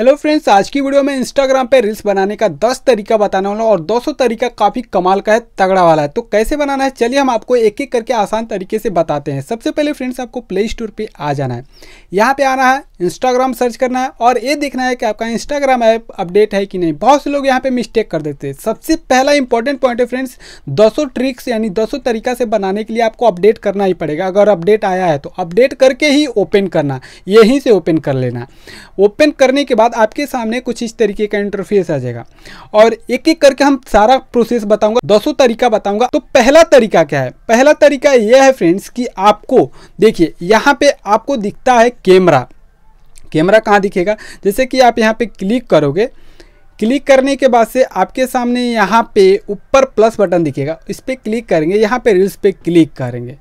hello friends आज की video में इंस्टाग्राम पे रील्स बनाने का 10 तरीका बताने वाला और 200 तरीका काफ़ी कमाल का है तगड़ा वाला है तो कैसे बनाना है चलिए हम आपको एक एक करके आसान तरीके से बताते हैं सबसे पहले फ्रेंड्स आपको प्ले स्टोर पे आ जाना है यहाँ पे आना है इंस्टाग्राम सर्च करना है और ये देखना है कि आपका इंस्टाग्राम ऐप अपडेट है कि नहीं बहुत से लोग यहाँ पर मिस्टेक कर देते हैं सबसे पहला इंपॉर्टेंट पॉइंट है फ्रेंड्स दसों ट्रिक्स यानी दसों तरीका से बनाने के लिए आपको अपडेट करना ही पड़ेगा अगर अपडेट आया है तो अपडेट करके ही ओपन करना यहीं से ओपन कर लेना ओपन करने के बाद बाद आपके सामने कुछ इस तरीके का इंटरफेस आ जाएगा और एक एक करके हम सारा प्रोसेस बताऊंगा दसों तरीका बताऊंगा तो पहला तरीका क्या है पहला तरीका यह है फ्रेंड्स कि आपको देखिए यहाँ पे आपको दिखता है कैमरा कैमरा कहाँ दिखेगा जैसे कि आप यहाँ पे क्लिक करोगे क्लिक करने के बाद से आपके सामने यहाँ पे ऊपर प्लस बटन दिखेगा इस पर क्लिक करेंगे यहाँ पे रील्स पे क्लिक करेंगे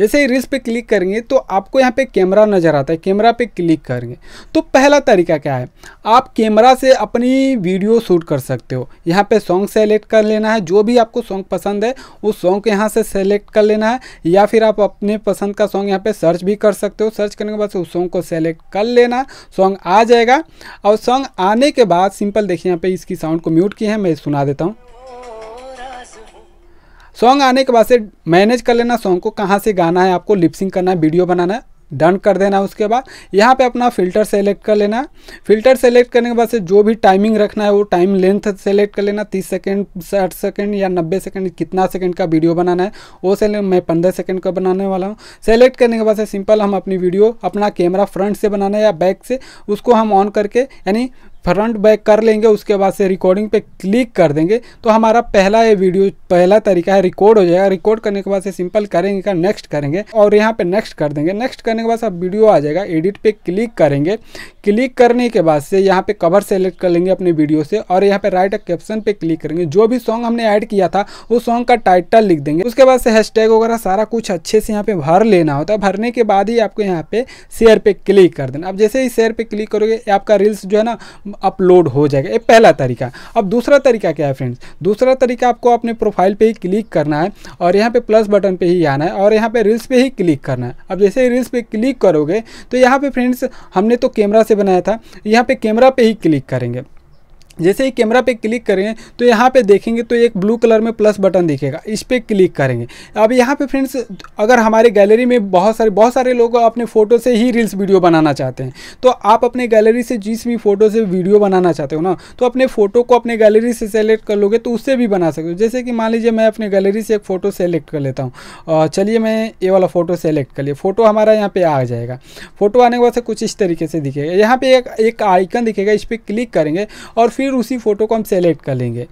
जैसे ही रिल्स पे क्लिक करेंगे तो आपको यहाँ पे कैमरा नज़र आता है कैमरा पे क्लिक करेंगे तो पहला तरीका क्या है आप कैमरा से अपनी वीडियो शूट कर सकते हो यहाँ पे सॉन्ग सेलेक्ट कर लेना है जो भी आपको सॉन्ग पसंद है उस सॉन्ग यहाँ से सेलेक्ट कर लेना है या फिर आप अपने पसंद का सॉन्ग यहाँ पर सर्च भी कर सकते हो सर्च करने के बाद उस सॉन्ग को सेलेक्ट कर लेना सॉन्ग आ जाएगा और सॉन्ग आने के बाद सिंपल देखिए यहाँ पर इसकी साउंड को म्यूट किया है मैं सुना देता हूँ सॉन्ग आने के बाद से मैनेज कर लेना सॉन्ग को कहाँ से गाना है आपको लिपसिंग करना है वीडियो बनाना है डन कर देना उसके बाद यहाँ पे अपना फिल्टर सेलेक्ट कर लेना फिल्टर सेलेक्ट करने के बाद से जो भी टाइमिंग रखना है वो टाइम लेंथ सेलेक्ट कर लेना 30 सेकंड 60 सेकंड या 90 सेकंड कितना सेकंड का वीडियो बनाना है वो सेलेक्ट मैं 15 सेकंड का बनाने वाला हूँ सेलेक्ट करने के बाद से सिंपल हम अपनी वीडियो अपना कैमरा फ्रंट से बनाना है या बैक से उसको हम ऑन करके यानी फ्रंट बैक कर लेंगे उसके बाद से रिकॉर्डिंग पे क्लिक कर देंगे तो हमारा पहला ये वीडियो पहला तरीका है रिकॉर्ड हो जाएगा रिकॉर्ड करने के बाद से सिंपल करेंगे का नेक्स्ट करेंगे और यहाँ पे नेक्स्ट कर देंगे नेक्स्ट करने के बाद सब वीडियो आ जाएगा एडिट पे क्लिक करेंगे क्लिक करने के बाद से यहाँ पे कवर सेलेक्ट कर लेंगे अपने वीडियो से और यहाँ पे राइट कैप्शन पे क्लिक करेंगे जो भी सॉन्ग हमने ऐड किया था वो सॉन्ग का टाइटल लिख देंगे उसके बाद से हैशटैग वगैरह सारा कुछ अच्छे से यहाँ पे भर लेना होता है भरने के बाद ही आपको यहाँ पे शेयर पे क्लिक कर देना अब जैसे ही शेयर पे क्लिक करोगे आपका रील्स जो है ना अपलोड हो जाएगा ये पहला तरीका अब दूसरा तरीका क्या है फ्रेंड्स दूसरा तरीका आपको अपने प्रोफाइल पे ही क्लिक करना है और यहाँ पे प्लस बटन पे ही आना है और यहाँ पे रील्स पे ही क्लिक करना है अब जैसे ही रील्स पे क्लिक करोगे तो यहाँ पे फ्रेंड्स हमने तो कैमरा से बनाया था यहाँ पे कैमरा पे ही क्लिक करेंगे जैसे ही कैमरा पे क्लिक करेंगे तो यहाँ पे देखेंगे तो एक ब्लू कलर में प्लस बटन दिखेगा इस पर क्लिक करेंगे अब यहाँ पे फ्रेंड्स अगर हमारे गैलरी में बहुत सारे बहुत सारे लोग अपने फ़ोटो से ही रील्स वीडियो बनाना चाहते हैं तो आप अपने गैलरी से जिस भी फ़ोटो से वीडियो बनाना चाहते हो ना तो अपने फ़ोटो को अपने गैलरी से सेलेक्ट कर लोगे तो उससे भी बना सकते हो जैसे कि मान लीजिए मैं अपने गैलरी से एक फ़ोटो सेलेक्ट कर लेता हूँ चलिए मैं ये वाला फ़ोटो सेलेक्ट कर लिया फ़ोटो हमारा यहाँ पर आ जाएगा फ़ोटो आने के बाद से कुछ इस तरीके से दिखेगा यहाँ पर एक आइकन दिखेगा इस पर क्लिक करेंगे और फिर फिर उसी फ़ोटो को हम सेलेक्ट कर लेंगे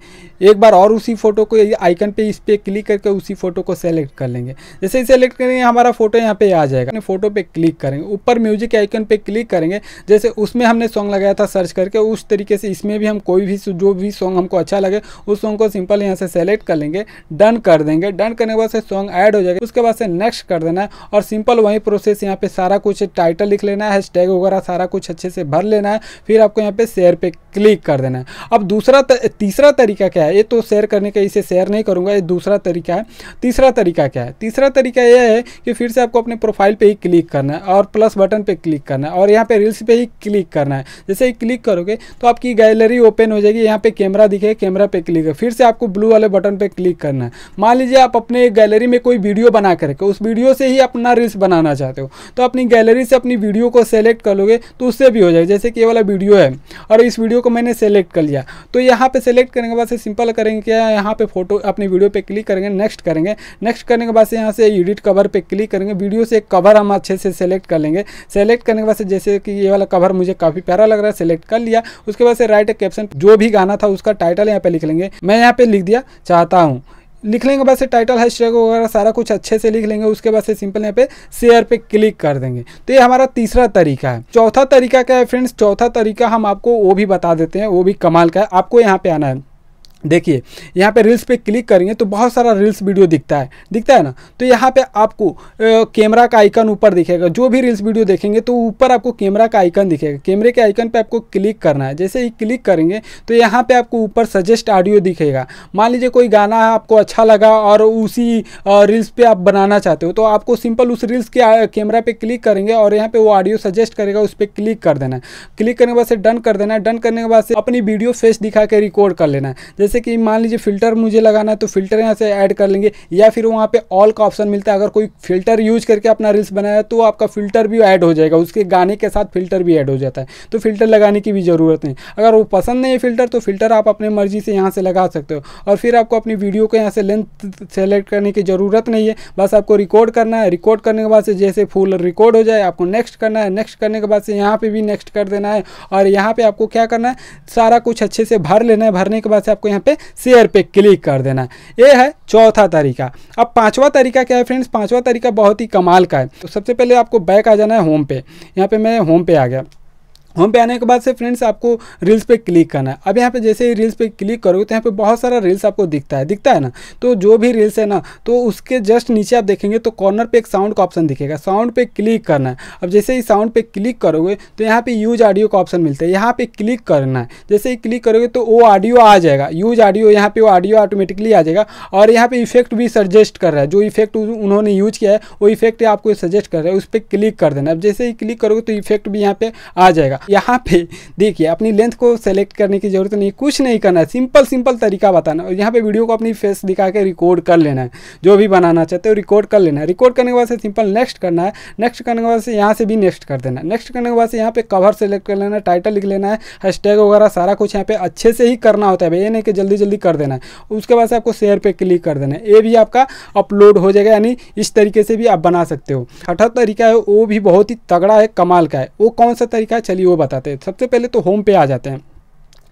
एक बार और उसी फ़ोटो को आइकन पे इस पर क्लिक करके उसी फ़ोटो को सेलेक्ट कर लेंगे जैसे ही सेलेक्ट करेंगे हमारा फ़ोटो यहाँ पे आ जाएगा अपने फ़ोटो पे क्लिक करेंगे ऊपर म्यूजिक आइकन पे क्लिक करेंगे जैसे उसमें हमने सॉन्ग लगाया था सर्च करके उस तरीके से इसमें भी हम कोई भी जो भी सॉन्ग हमको अच्छा लगे उस सॉन्ग को सिंपल यहाँ से सेलेक्ट कर लेंगे डन कर देंगे डन करने के बाद से सॉन्ग ऐड हो जाएगा उसके बाद से नेक्स्ट कर देना है और सिंपल वही प्रोसेस यहाँ पे सारा कुछ टाइटल लिख लेना है हैश वगैरह सारा कुछ अच्छे से भर लेना है फिर आपको यहाँ पे शेयर पे क्लिक कर देना है हैं अब दूसरा तीसरा तरीका क्या है ये तो शेयर करने का इसे शेयर नहीं करूँगा ये दूसरा तरीका है तीसरा तरीका क्या है तीसरा तरीका यह है कि फिर से आपको अपने प्रोफाइल पर ही क्लिक करना है और प्लस बटन पर क्लिक करना है और यहाँ पर रील्स पर ही क्लिक करना है जैसे ही क्लिक करोगे तो आपकी गैलरी ओपन हो जाएगी यहाँ पर कैमरा दिखेगा कैमरा पर क्लिक है फिर से आपको ब्लू वाले बटन पर क्लिक करना है मान लीजिए आप अपने गैलरी में कोई वीडियो बना करके उस वीडियो से ही अपना रील्स बनाना चाहते हो तो अपनी गैलरी से अपनी वीडियो को सेलेक्ट कर लोगे तो उससे भी हो जाएगा जैसे कि ये वाला वीडियो है और इस वीडियो को मैंने सेलेक्ट सेलेक्ट कर लिया तो यहाँ पे सेलेक्ट करने के बाद से सिंपल करेंगे क्या यहाँ पे फोटो अपनी वीडियो पे क्लिक करेंगे नेक्स्ट करेंगे नेक्स्ट करने के बाद से यहाँ से एडिट कवर पे क्लिक करेंगे वीडियो से कवर हम अच्छे से सेलेक्ट कर लेंगे सेलेक्ट करने के बाद से जैसे कि ये वाला कवर मुझे काफ़ी प्यारा लग रहा है सेलेक्ट कर लिया उसके बाद से राइट कैप्शन जो भी गाना था उसका टाइटल यहाँ पे लिख लेंगे मैं यहाँ पे लिख दिया चाहता हूँ लिख लेंगे बस टाइटल है हैशटैग वगैरह सारा कुछ अच्छे से लिख लेंगे उसके बाद से सिंपल यहाँ पे शेयर पे क्लिक कर देंगे तो ये हमारा तीसरा तरीका है चौथा तरीका क्या है फ्रेंड्स चौथा तरीका हम आपको वो भी बता देते हैं वो भी कमाल का है आपको यहाँ पे आना है देखिए यहाँ पे रील्स पे क्लिक करेंगे तो बहुत सारा रील्स वीडियो दिखता है दिखता है ना तो यहाँ पे आपको कैमरा का आइकन ऊपर दिखेगा जो भी रील्स वीडियो देखेंगे तो ऊपर आपको कैमरा का आइकन दिखेगा कैमरे के आइकन पे आपको क्लिक करना है जैसे ही क्लिक करेंगे तो यहाँ पे आपको ऊपर सजेस्ट ऑडियो दिखेगा मान लीजिए कोई गाना आपको अच्छा लगा और उसी रील्स पर आप बनाना चाहते हो तो आपको सिंपल उस रील्स के कैमरा पर क्लिक करेंगे और यहाँ पर वो ऑडियो सजेस्ट करेगा उस पर क्लिक कर देना है क्लिक करने के बाद से डन कर देना है डन करने के बाद से अपनी वीडियो फेस दिखा के रिकॉर्ड कर लेना है जैसे कि मान लीजिए फिल्टर मुझे लगाना है तो फिल्टर यहाँ से ऐड कर लेंगे या फिर वहाँ पे ऑल का ऑप्शन मिलता है अगर कोई फिल्टर यूज करके अपना रील्स बनाया तो आपका फिल्टर भी ऐड हो जाएगा उसके गाने के साथ फिल्टर भी ऐड हो जाता है तो फिल्टर लगाने की भी ज़रूरत नहीं अगर वो पसंद नहीं है फिल्टर तो फिल्टर आप अपने मर्जी से यहाँ से लगा सकते हो और फिर आपको अपनी वीडियो को यहाँ से लेंथ सेलेक्ट करने की ज़रूरत नहीं है बस आपको रिकॉर्ड करना है रिकॉर्ड करने के बाद से जैसे फुल रिकॉर्ड हो जाए आपको नेक्स्ट करना है नेक्स्ट करने के बाद से यहाँ पर भी नेक्स्ट कर देना है और यहाँ पर आपको क्या करना है सारा कुछ अच्छे से भर लेना है भरने के बाद से आपको यहाँ पे शेयर पे क्लिक कर देना ये है चौथा तरीका अब पांचवा तरीका क्या है फ्रेंड्स पांचवा तरीका बहुत ही कमाल का है तो सबसे पहले आपको बैक आ जाना है होम पे यहाँ पे मैं होम पे आ गया होम पे आने के बाद से फ्रेंड्स आपको रील्स पे क्लिक करना है अब यहाँ पे जैसे ही रील्स पे क्लिक करोगे तो यहाँ पे बहुत सारा रील्स आपको दिखता है दिखता है ना तो जो भी रील्स है ना तो उसके जस्ट नीचे आप देखेंगे तो कॉर्नर पे एक साउंड का ऑप्शन दिखेगा साउंड पे क्लिक करना है अब जैसे ही साउंड पे क्लिक करोगे तो यहाँ पर यूज ऑडियो का ऑप्शन मिलता है यहाँ पर क्लिक करना है जैसे ही क्लिक करोगे तो वो ऑडियो आ जाएगा यूज ऑडियो यहाँ पे वो ऑडियो ऑटोमेटिकली आ जाएगा और यहाँ पर इफेक्ट भी सजेस्ट कर रहा है जो इफेक्ट उन्होंने यूज किया है वो इफेक्ट आपको सजेस्ट कर रहा है उस पर क्लिक कर देना अब जैसे ही क्लिक करोगे तो इफेक्ट भी यहाँ पर आ जाएगा यहाँ पे देखिए अपनी लेंथ को सेलेक्ट करने की जरूरत नहीं कुछ नहीं करना है सिंपल सिंपल तरीका बताना और यहाँ पे वीडियो को अपनी फेस दिखा के रिकॉर्ड कर लेना है जो भी बनाना चाहते हो रिकॉर्ड कर लेना है रिकॉर्ड करने के बाद से सिंपल नेक्स्ट करना है नेक्स्ट करने के बाद से यहाँ से भी नेक्स्ट कर देना है नेक्स्ट करने के बाद से यहाँ पे कवर सेलेक्ट कर लेना है टाइटल लिख लेना है हैशटैग वगैरह सारा कुछ यहाँ पे अच्छे से ही करना होता है भाई ये नहीं कि जल्दी जल्दी कर देना है उसके बाद से आपको शेयर पर क्लिक कर देना है ये भी आपका अपलोड हो जाएगा यानी इस तरीके से भी आप बना सकते हो अठा तरीका है वो भी बहुत ही तगड़ा है कमाल का है वो कौन सा तरीका है चलिए वो बताते हैं सबसे पहले तो होम पे आ जाते हैं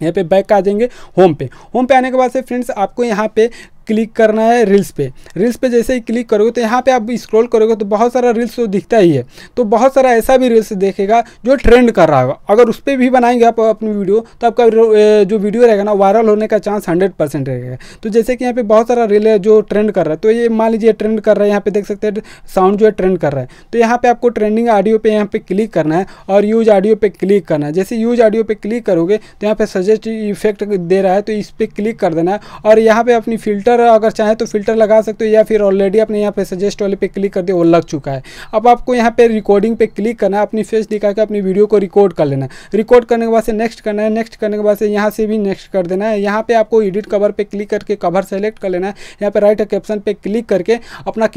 यहाँ पे बैक आ जाएंगे होम पे होम पे आने के बाद से फ्रेंड्स आपको यहाँ पे क्लिक करना है रील्स पे रील्स पे जैसे ही क्लिक करोगे तो यहाँ पे आप स्क्रॉल करोगे तो बहुत सारा रील्स तो दिखता ही है तो बहुत सारा ऐसा भी रील्स देखेगा जो ट्रेंड कर रहा होगा अगर उस पर भी बनाएंगे आप अपनी वीडियो तो आपका जो वीडियो रहेगा ना वायरल होने का चांस हंड्रेड परसेंट रहेगा तो जैसे कि यहाँ पर बहुत सारा रील है जो ट्रेंड कर रहा है तो ये मान लीजिए ट्रेंड कर रहा है यहाँ पे देख सकते हैं साउंड जो है ट्रेंड कर रहा है तो यहाँ पर आपको ट्रेंडिंग ऑडियो पर यहाँ पर क्लिक करना है और यूज ऑडियो पर क्लिक करना है जैसे यूज ऑडियो पर क्लिक करोगे तो यहाँ पर सजेस्ट इफेक्ट दे रहा है तो इस पर क्लिक कर देना है और यहाँ पर अपनी फिल्टर फ़िल्टर अगर चाहें तो फिल्टर लगा सकते हो या फिर ऑलरेडी अपने यहाँ पे सजेस्ट वाले पे क्लिक कर दिया वो लग चुका है अब आपको यहाँ पे रिकॉर्डिंग पे क्लिक करना है अपनी फेस दिखा के अपनी वीडियो को रिकॉर्ड कर लेना रिकॉर्ड करने के बाद से नेक्स्ट करना है नेक्स्ट करने के बाद से यहाँ से भी नेक्स्ट कर देना है यहाँ पर आपको एडिट कवर पर क्लिक करके कवर सेलेक्ट कर लेना है यहाँ पर राइट कैप्शन पर क्लिक करके अपना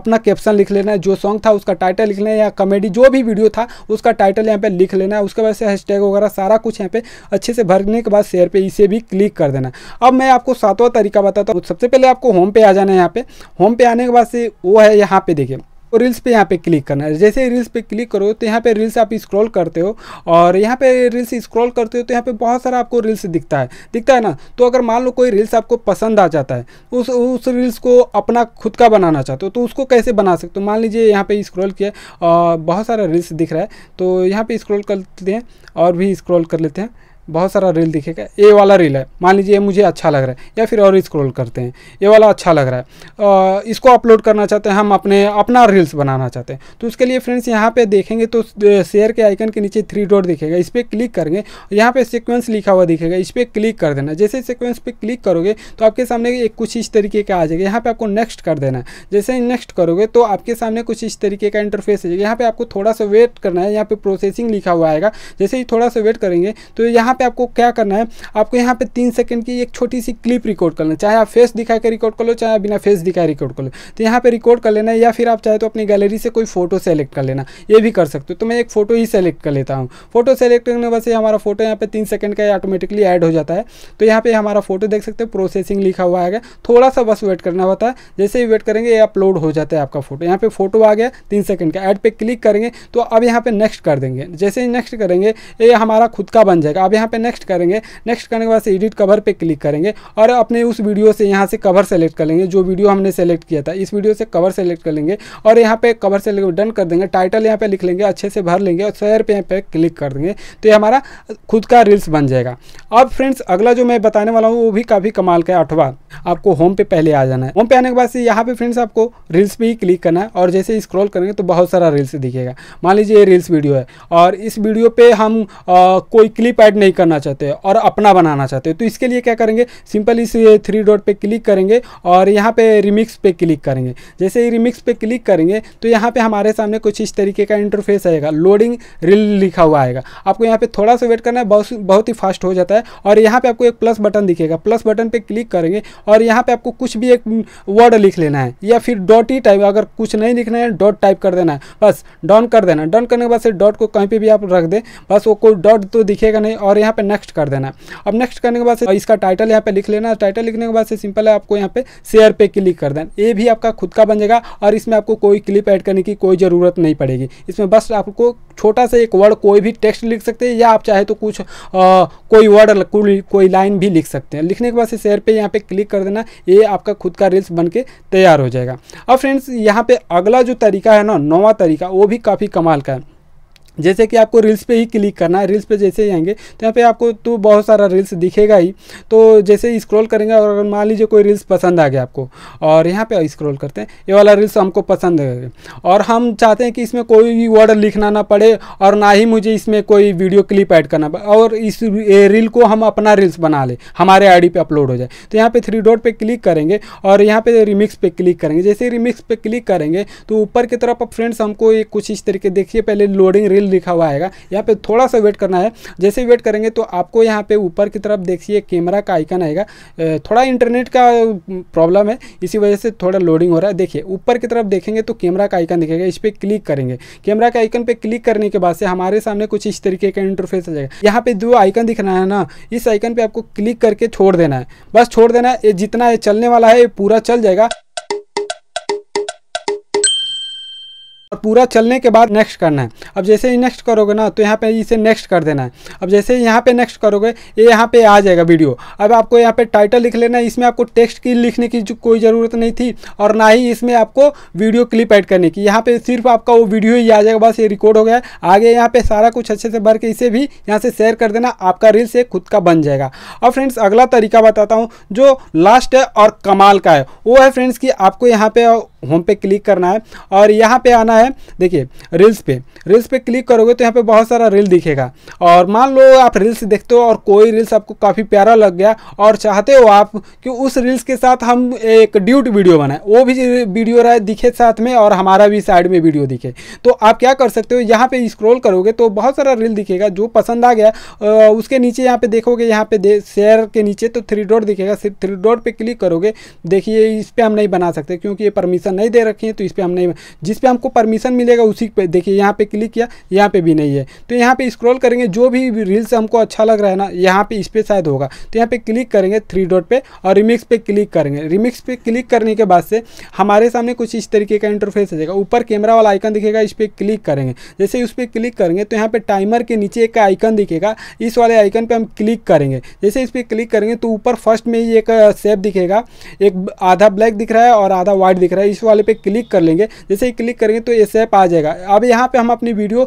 अपना कैप्शन लिख लेना है जो सॉन्ग था उसका टाइटल लिख लेना है या कॉमेडी जो भी वीडियो था उसका टाइटल यहाँ पर लिख लेना है उसके बाद से हैशटैग वगैरह सारा कुछ यहाँ पे अच्छे से भरने के बाद शेयर पे इसे भी क्लिक कर देना अब मैं आपको सातवां तरीका बताता हूँ सबसे पहले आपको होम पे आ जाना है यहाँ पे होम पे आने के बाद से वो है यहाँ पे देखिए और रील्स पे यहाँ पे क्लिक करना है जैसे रील्स पे क्लिक करो तो यहाँ पे रील्स आप स्क्रॉल करते हो और यहाँ पे रील्स स्क्रॉल करते हो तो यहाँ पे बहुत सारा आपको रील्स दिखता है दिखता है ना तो अगर मान लो कोई रील्स आपको पसंद आ जाता है उस उस रील्स को अपना खुद का बनाना चाहते हो तो उसको कैसे बना सकते हो मान लीजिए यहाँ पर स्क्रॉल किया और बहुत सारा रील्स दिख रहा है तो यहाँ पर स्क्रॉल कर लेते हैं और भी स्क्रॉल कर लेते हैं बहुत सारा रील दिखेगा ये वाला रील है मान लीजिए ये मुझे अच्छा लग रहा है या फिर और स्क्रॉल करते हैं ये वाला अच्छा लग रहा है आ, इसको अपलोड करना चाहते हैं हम अपने अपना रील्स बनाना चाहते हैं तो उसके लिए फ्रेंड्स यहाँ पे देखेंगे तो शेयर के आइकन के नीचे थ्री डॉट दिखेगा इस पर क्लिक करेंगे यहाँ पर सिक्वेंस लिखा हुआ दिखेगा इस पर क्लिक कर देना जैसे सिक्वेंस पर क्लिक करोगे तो आपके सामने एक कुछ इस तरीके का आ जाएगा यहाँ पर आपको नेक्स्ट कर देना है जैसे नेक्स्ट करोगे तो आपके सामने कुछ इस तरीके का इंटरफेस आ जाएगा यहाँ पर आपको थोड़ा सा वेट करना है यहाँ पर प्रोसेसिंग लिखा हुआ आएगा जैसे ही थोड़ा सा वेट करेंगे तो यहाँ पे आपको क्या करना है आपको यहाँ पे तीन सेकंड की एक छोटी सी क्लिप रिकॉर्ड करना चाहे आप फेस दिखा कर रिकॉर्ड कर लो चाहे बिना फेस दिखाए रिकॉर्ड कर लो तो यहाँ पे रिकॉर्ड कर लेना या फिर आप चाहे तो अपनी गैलरी से कोई फोटो सेलेक्ट कर लेना ये भी कर सकते हो तो मैं एक फोटो ही सेलेक्ट कर लेता हूँ फोटो सेलेक्ट करने वैसे हमारा फोटो यहाँ पे तीन सेकंड का ऑटोमेटिकली एड हो जाता है तो यहाँ पे हमारा फोटो देख सकते हो प्रोसेसिंग लिखा हुआ है थोड़ा सा बस वेट करना होता है जैसे ही वेट करेंगे ये अपलोड हो जाता है आपका फोटो यहाँ पे फोटो आ गया तीन सेकंड का एड पे क्लिक करेंगे तो अब यहाँ पे नेक्स्ट कर देंगे जैसे ही नेक्स्ट करेंगे ये हमारा खुद का बन जाएगा अब यहाँ यहाँ पे नेक्स्ट करेंगे नेक्स्ट करने के बाद से एडिट कवर पे क्लिक करेंगे और अपने उस वीडियो से यहाँ से कवर सेलेक्ट कर लेंगे जो वीडियो हमने सेलेक्ट किया था इस वीडियो से कवर सेलेक्ट कर लेंगे और यहाँ पे कवर सेलेक्ट डन कर देंगे टाइटल यहाँ पे लिख लेंगे अच्छे से भर लेंगे और शेयर पे यहाँ पे क्लिक कर देंगे तो ये हमारा खुद का रील्स बन जाएगा अब फ्रेंड्स अगला जो मैं बताने वाला हूँ वो भी काफ़ी कमाल का अठवा आपको होम पे पहले आ जाना है होम पे आने के बाद से यहाँ पे फ्रेंड्स आपको रील्स पे ही क्लिक करना है और जैसे स्क्रॉल करेंगे तो बहुत सारा रील्स दिखेगा मान लीजिए ये रील्स वीडियो है और इस वीडियो पे हम आ, कोई क्लिप ऐड नहीं करना चाहते हैं और अपना बनाना चाहते हैं तो इसके लिए क्या करेंगे सिंपल इस थ्री डॉट पे क्लिक करेंगे और यहाँ पे रिमिक्स पे क्लिक करेंगे जैसे ही रिमिक्स पे क्लिक करेंगे तो यहाँ पे हमारे सामने कुछ इस तरीके का इंटरफेस आएगा लोडिंग रिल लिखा हुआ आएगा आपको यहाँ पे थोड़ा सा वेट करना है बहुत बहुत ही फास्ट हो जाता है और यहाँ पर आपको एक प्लस बटन दिखेगा प्लस बटन पर क्लिक करेंगे और यहाँ पर आपको कुछ भी एक वर्ड लिख लेना है या फिर डॉट ही टाइप अगर कुछ नहीं लिखना है डॉट टाइप कर देना है बस डॉन कर देना डॉन करने के बाद से डॉट को कहीं पर भी आप रख दें बस वो कोई डॉट तो दिखेगा नहीं और यहाँ पे नेक्स्ट कर देना है अब नेक्स्ट करने के बाद से इसका टाइटल यहाँ पे लिख लेना है टाइटल लिखने के बाद से सिंपल है आपको यहाँ पे शेयर पे क्लिक कर देना ये भी आपका खुद का बन जाएगा और इसमें आपको कोई क्लिप ऐड करने की कोई ज़रूरत नहीं पड़ेगी इसमें बस आपको छोटा सा एक वर्ड कोई भी टेक्स्ट लिख सकते हैं या आप चाहे तो कुछ आ, कोई वर्ड कोई लाइन भी लिख सकते हैं लिखने के बाद से शेयर पे यहाँ पे क्लिक कर देना ये आपका खुद का रील्स बनके तैयार हो जाएगा अब फ्रेंड्स यहाँ पे अगला जो तरीका है ना नौवा तरीका वो भी काफ़ी कमाल का है जैसे कि आपको रील्स पे ही क्लिक करना है रील्स पे जैसे ही आएंगे तो यहाँ पे आपको तो बहुत सारा रील्स दिखेगा ही तो जैसे स्क्रॉल करेंगे और अगर मान लीजिए कोई रील्स पसंद आ गया आपको और यहाँ पे स्क्रॉल करते हैं ये वाला रील्स हमको पसंद है और हम चाहते हैं कि इसमें कोई भी वर्ड लिखना ना पड़े और ना ही मुझे इसमें कोई वीडियो क्लिप ऐड करना पड़े और इस रील को हम अपना रील्स बना लें हमारे आई पे अपलोड हो जाए तो यहाँ पर थ्री डॉट पर क्लिक करेंगे और यहाँ पर रिमिक्स पर क्लिक करेंगे जैसे रिमिक्स पे क्लिक करेंगे तो ऊपर की तरफ फ्रेंड्स हमको कुछ इस तरीके देखिए पहले लोडिंग रील सेल लिखा हुआ आएगा यहाँ पे थोड़ा सा वेट करना है जैसे वेट करेंगे तो आपको यहाँ पे ऊपर की तरफ देखिए कैमरा का आइकन आएगा थोड़ा इंटरनेट का प्रॉब्लम है इसी वजह से थोड़ा लोडिंग हो रहा है देखिए ऊपर की तरफ देखेंगे तो कैमरा का आइकन दिखेगा इस पर क्लिक करेंगे कैमरा के आइकन पर क्लिक करने के बाद से हमारे सामने कुछ इस तरीके का इंटरफेस आ जाएगा यहाँ पे जो आइकन दिख रहा है ना इस आइकन पर आपको क्लिक करके छोड़ देना है बस छोड़ देना है जितना चलने वाला है पूरा चल जाएगा और पूरा चलने के बाद नेक्स्ट करना है अब जैसे ही नेक्स्ट करोगे ना तो यहाँ पे इसे नेक्स्ट कर देना है अब जैसे ही यहाँ पे नेक्स्ट करोगे ये यहाँ पे आ जाएगा वीडियो अब आपको यहाँ पे टाइटल लिख लेना है इसमें आपको टेक्स्ट की लिखने की कोई ज़रूरत नहीं थी और ना ही इसमें आपको वीडियो क्लिप ऐड करने की यहाँ पर सिर्फ आपका वो वीडियो ही आ जाएगा बस ये रिकॉर्ड हो गया आगे यहाँ पर सारा कुछ अच्छे से भर के इसे भी यहाँ से शेयर कर देना आपका रील्स एक खुद का बन जाएगा और फ्रेंड्स अगला तरीका बताता हूँ जो लास्ट है और कमाल का है वो है फ्रेंड्स कि आपको यहाँ पर होम पे क्लिक करना है और यहाँ पे आना है है देखिए रील्स पे रील्स पे क्लिक करोगे तो यहाँ पे बहुत सारा रील दिखेगा और मान लो आप रील्स देखते हो और कोई रील्स आपको काफ़ी प्यारा लग गया और चाहते हो आप कि उस रील्स के साथ हम एक ड्यूट वीडियो बनाए वो भी वीडियो रहे दिखे साथ में और हमारा भी साइड में वीडियो दिखे तो आप क्या कर सकते हो यहाँ पर स्क्रोल करोगे तो बहुत सारा रील दिखेगा जो पसंद आ गया उसके नीचे यहाँ पर देखोगे यहाँ पे शेयर के नीचे तो थ्री डॉट दिखेगा सिर्फ थ्री डॉट पर क्लिक करोगे देखिए इस पर हम नहीं बना सकते क्योंकि ये परमिशन नहीं दे रखी है तो इस पर हम नहीं जिस पर हमको परमिशन मिलेगा उसी पे देखिए यहाँ पे क्लिक किया यहाँ पे भी नहीं है तो यहाँ पे स्क्रॉल करेंगे जो भी रील्स हमको अच्छा लग रहा है ना यहाँ पे इस पर शायद होगा तो यहाँ पे क्लिक करेंगे थ्री डॉट पे और रिमिक्स पे क्लिक करेंगे रिमिक्स पे क्लिक करने के बाद से हमारे सामने कुछ इस तरीके का इंटरफेस आ जाएगा ऊपर कैमरा वाला आइकन दिखेगा इस पर क्लिक करेंगे जैसे उस पर क्लिक करेंगे तो यहाँ पर टाइमर के नीचे एक आइकन दिखेगा इस वाले आइकन पर हम क्लिक करेंगे जैसे इस पर क्लिक करेंगे तो ऊपर फर्स्ट में ही एक सेप दिखेगा एक आधा ब्लैक दिख रहा है और आधा व्हाइट दिख रहा है इस वाले पे क्लिक कर लेंगे जैसे ही क्लिक करेंगे तो ये आ जाएगा अब यहाँ पे हम अपनी वीडियो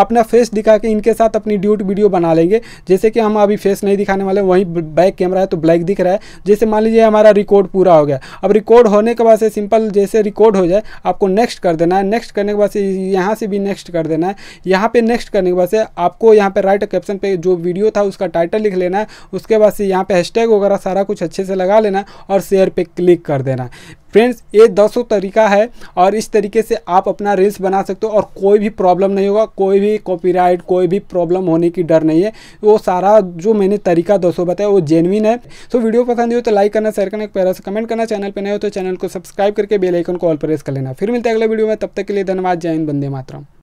अपना फेस दिखा के इनके साथ अपनी ड्यूट वीडियो बना लेंगे जैसे कि हम अभी फेस नहीं दिखाने वाले वहीं बैक कैमरा है तो ब्लैक दिख रहा है जैसे मान लीजिए हमारा रिकॉर्ड पूरा हो गया अब रिकॉर्ड होने के बाद से सिंपल जैसे रिकॉर्ड हो जाए आपको नेक्स्ट कर देना है नेक्स्ट करने के बाद से यहाँ से भी नेक्स्ट कर देना है यहाँ पर नेक्स्ट करने के बाद से आपको यहाँ पर राइट कैप्शन पर जो वीडियो था उसका टाइटल लिख लेना है उसके बाद से यहाँ पर हैशटैग वगैरह सारा कुछ अच्छे से लगा लेना और शेयर पर क्लिक कर देना फ्रेंड्स ये दसों तरीका है और इस तरीके से आप अपना रील्स बना सकते हो और कोई भी प्रॉब्लम नहीं होगा कोई भी कॉपीराइट कोई भी प्रॉब्लम होने की डर नहीं है वो सारा जो मैंने तरीका दसों बताया वो जेनविन है सो वीडियो पसंद हो तो लाइक करना शेयर करना पहले से कमेंट करना चैनल पर नहीं हो तो चैनल को सब्सक्राइब करके बेलाइकन को ऑल प्रेस कर लेना फिर मिलते हैं अगले वीडियो में तब तक के लिए धन्यवाद जैन बंदे मातरम